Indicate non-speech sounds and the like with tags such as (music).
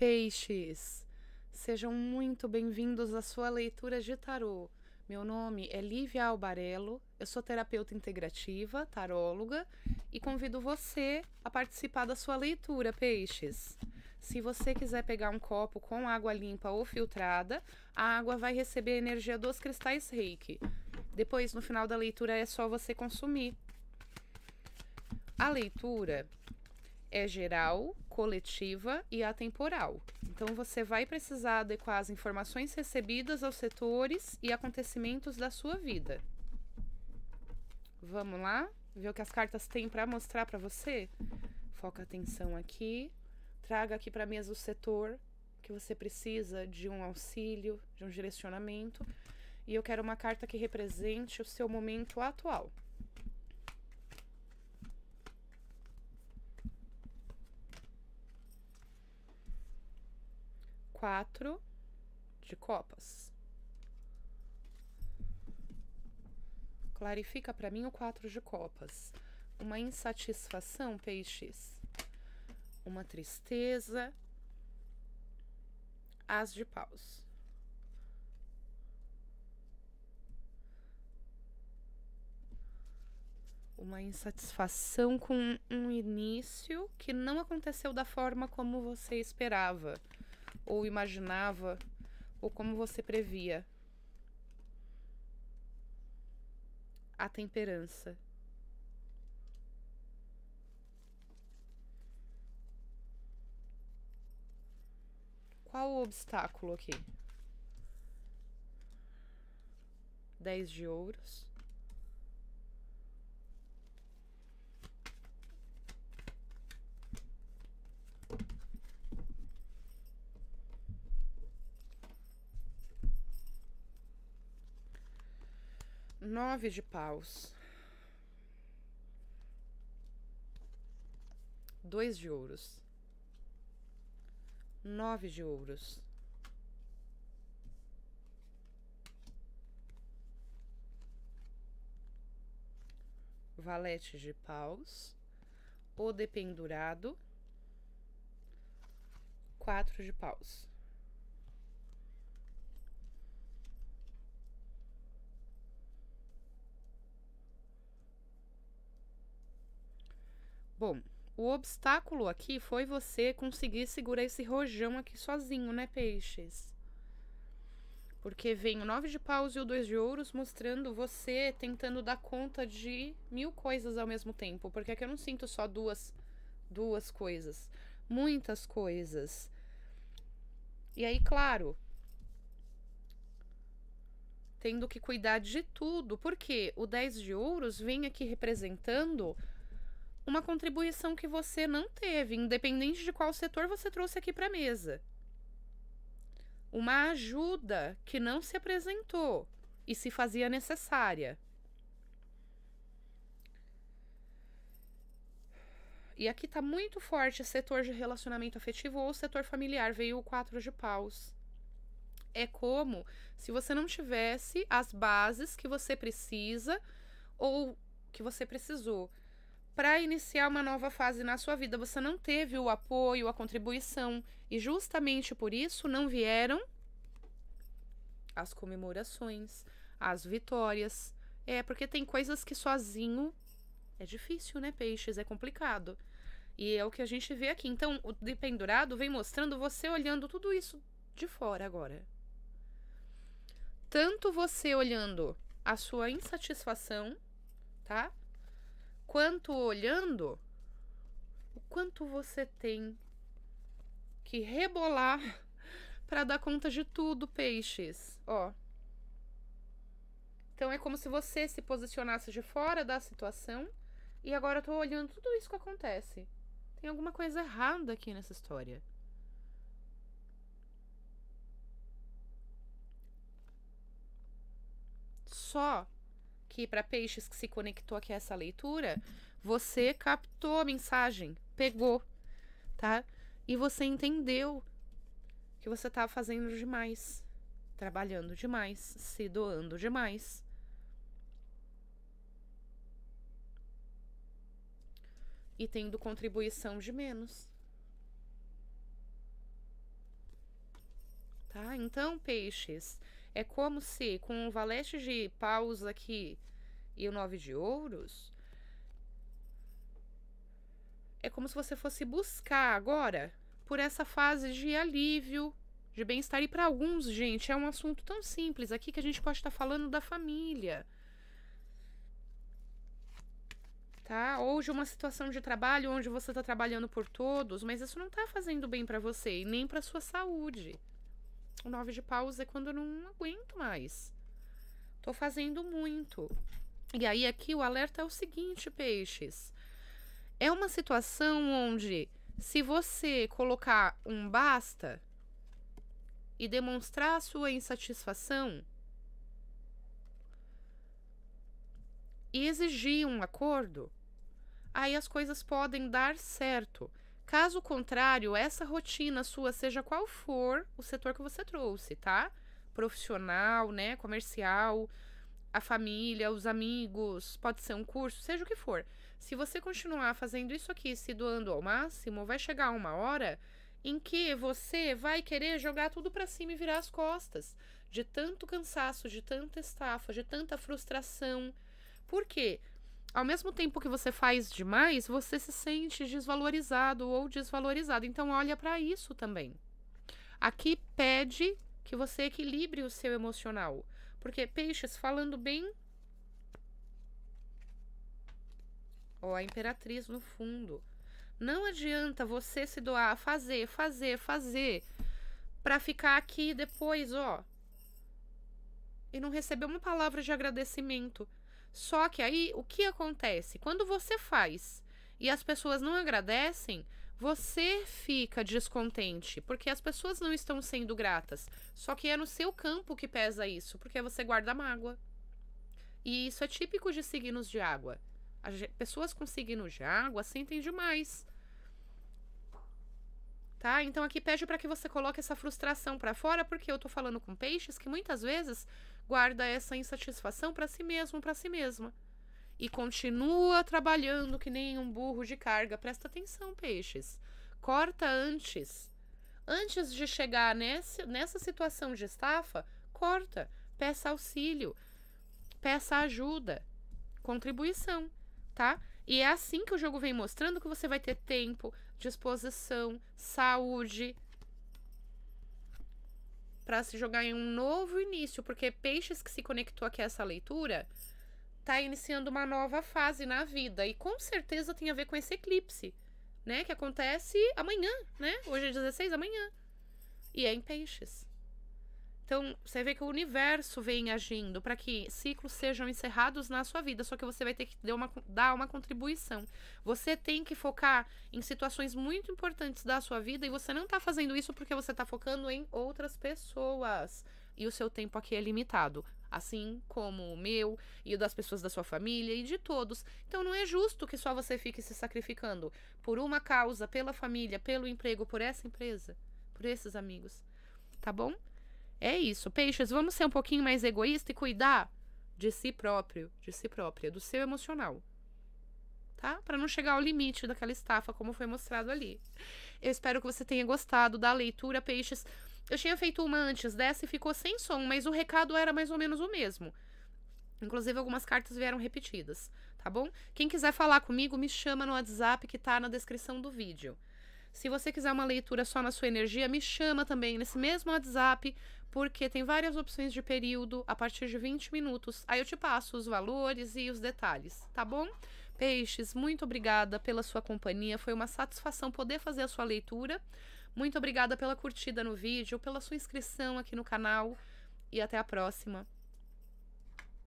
peixes! Sejam muito bem-vindos à sua leitura de tarô. Meu nome é Lívia Albarello, eu sou terapeuta integrativa, taróloga, e convido você a participar da sua leitura, peixes. Se você quiser pegar um copo com água limpa ou filtrada, a água vai receber a energia dos cristais reiki. Depois, no final da leitura, é só você consumir. A leitura é geral, coletiva e atemporal. Então você vai precisar adequar as informações recebidas aos setores e acontecimentos da sua vida. Vamos lá? Ver o que as cartas têm para mostrar para você? Foca a atenção aqui. Traga aqui para a mesa o setor que você precisa de um auxílio, de um direcionamento. E eu quero uma carta que represente o seu momento atual. quatro de copas. Clarifica para mim o quatro de copas. Uma insatisfação, peixes. Uma tristeza. As de paus. uma insatisfação com um início que não aconteceu da forma como você esperava ou imaginava ou como você previa. A temperança. Qual o obstáculo aqui? Dez de ouros. Nove de paus. Dois de ouros. Nove de ouros. Valete de paus. O dependurado. Quatro de paus. Bom, o obstáculo aqui foi você conseguir segurar esse rojão aqui sozinho, né, peixes? Porque vem o nove de paus e o dois de ouros mostrando você tentando dar conta de mil coisas ao mesmo tempo. Porque aqui eu não sinto só duas, duas coisas, muitas coisas. E aí, claro, tendo que cuidar de tudo. Porque o 10 de ouros vem aqui representando uma contribuição que você não teve, independente de qual setor você trouxe aqui para a mesa. Uma ajuda que não se apresentou e se fazia necessária. E aqui está muito forte setor de relacionamento afetivo ou setor familiar, veio o quatro de paus. É como se você não tivesse as bases que você precisa ou que você precisou para iniciar uma nova fase na sua vida. Você não teve o apoio, a contribuição, e justamente por isso não vieram as comemorações, as vitórias. É, porque tem coisas que sozinho é difícil, né, peixes? É complicado. E é o que a gente vê aqui. Então, o dependurado vem mostrando você olhando tudo isso de fora agora. Tanto você olhando a sua insatisfação, tá? quanto olhando, o quanto você tem que rebolar (laughs) para dar conta de tudo, peixes. Ó. Então é como se você se posicionasse de fora da situação e agora eu tô olhando tudo isso que acontece. Tem alguma coisa errada aqui nessa história. Só que para peixes que se conectou aqui a essa leitura, você captou a mensagem, pegou, tá? E você entendeu que você tava tá fazendo demais, trabalhando demais, se doando demais. E tendo contribuição de menos. Tá? Então, peixes, é como se, com o valete de paus aqui e o nove de ouros, é como se você fosse buscar agora por essa fase de alívio, de bem-estar. E para alguns, gente, é um assunto tão simples aqui que a gente pode estar tá falando da família. Tá? Ou de uma situação de trabalho onde você está trabalhando por todos, mas isso não está fazendo bem para você e nem para sua saúde. O nove de paus é quando eu não aguento mais. Tô fazendo muito. E aí aqui o alerta é o seguinte, peixes. É uma situação onde se você colocar um basta e demonstrar a sua insatisfação e exigir um acordo, aí as coisas podem dar certo. Caso contrário, essa rotina sua, seja qual for o setor que você trouxe, tá? Profissional, né? Comercial, a família, os amigos, pode ser um curso, seja o que for. Se você continuar fazendo isso aqui, se doando ao máximo, vai chegar uma hora em que você vai querer jogar tudo para cima e virar as costas, de tanto cansaço, de tanta estafa, de tanta frustração. Por quê? ao mesmo tempo que você faz demais, você se sente desvalorizado ou desvalorizado. Então, olha para isso também. Aqui pede que você equilibre o seu emocional. Porque, peixes, falando bem. Ó, a imperatriz no fundo. Não adianta você se doar, fazer, fazer, fazer, para ficar aqui depois, ó. E não receber uma palavra de agradecimento. Só que aí o que acontece? Quando você faz e as pessoas não agradecem, você fica descontente, porque as pessoas não estão sendo gratas. Só que é no seu campo que pesa isso, porque você guarda mágoa. E isso é típico de signos de água. As pessoas com signos de água sentem demais. Tá? Então aqui pede para que você coloque essa frustração para fora, porque eu tô falando com peixes que muitas vezes guarda essa insatisfação para si mesmo, para si mesma. E continua trabalhando que nem um burro de carga. Presta atenção, peixes. Corta antes. Antes de chegar nesse, nessa situação de estafa, corta. Peça auxílio. Peça ajuda. Contribuição, tá? E é assim que o jogo vem mostrando que você vai ter tempo, disposição, saúde, para se jogar em um novo início, porque peixes que se conectou aqui a essa leitura está iniciando uma nova fase na vida e com certeza tem a ver com esse eclipse, né, que acontece amanhã, né? Hoje é 16, amanhã. E é em peixes. Então, você vê que o universo vem agindo para que ciclos sejam encerrados na sua vida, só que você vai ter que dar uma, dar uma contribuição. Você tem que focar em situações muito importantes da sua vida e você não está fazendo isso porque você está focando em outras pessoas. E o seu tempo aqui é limitado, assim como o meu e o das pessoas da sua família e de todos. Então não é justo que só você fique se sacrificando por uma causa, pela família, pelo emprego, por essa empresa, por esses amigos. Tá bom? É isso, peixes, vamos ser um pouquinho mais egoísta e cuidar de si próprio, de si própria, do seu emocional. Tá? Para não chegar ao limite daquela estafa, como foi mostrado ali. Eu espero que você tenha gostado da leitura, peixes. Eu tinha feito uma antes dessa e ficou sem som, mas o recado era mais ou menos o mesmo. Inclusive, algumas cartas vieram repetidas, tá bom? Quem quiser falar comigo, me chama no WhatsApp que tá na descrição do vídeo. Se você quiser uma leitura só na sua energia, me chama também nesse mesmo WhatsApp, porque tem várias opções de período a partir de 20 minutos. Aí eu te passo os valores e os detalhes, tá bom? Peixes, muito obrigada pela sua companhia. Foi uma satisfação poder fazer a sua leitura. Muito obrigada pela curtida no vídeo, pela sua inscrição aqui no canal e até a próxima.